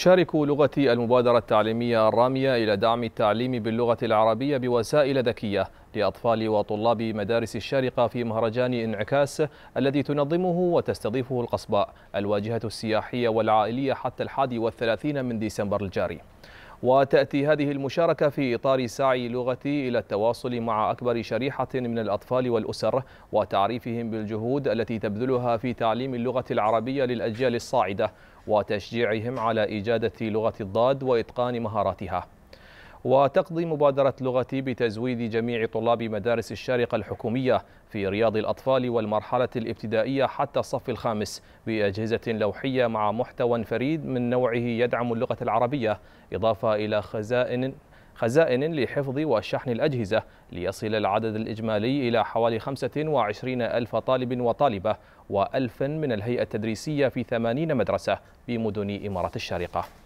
شاركوا لغتي المبادرة التعليمية الرامية إلى دعم التعليم باللغة العربية بوسائل ذكية لأطفال وطلاب مدارس الشارقة في مهرجان انعكاس الذي تنظمه وتستضيفه القصباء الواجهة السياحية والعائلية حتى الحادي والثلاثين من ديسمبر الجاري وتأتي هذه المشاركة في إطار سعي لغتي إلى التواصل مع أكبر شريحة من الأطفال والأسر وتعريفهم بالجهود التي تبذلها في تعليم اللغة العربية للأجيال الصاعدة وتشجيعهم على إجادة لغة الضاد وإتقان مهاراتها وتقضي مبادرة لغتي بتزويد جميع طلاب مدارس الشارقة الحكومية في رياض الأطفال والمرحلة الابتدائية حتى الصف الخامس بأجهزة لوحية مع محتوى فريد من نوعه يدعم اللغة العربية إضافة إلى خزائن خزائن لحفظ وشحن الأجهزة ليصل العدد الإجمالي إلى حوالي 25 ألف طالب وطالبة وألف من الهيئة التدريسية في 80 مدرسة بمدن إمارة الشارقة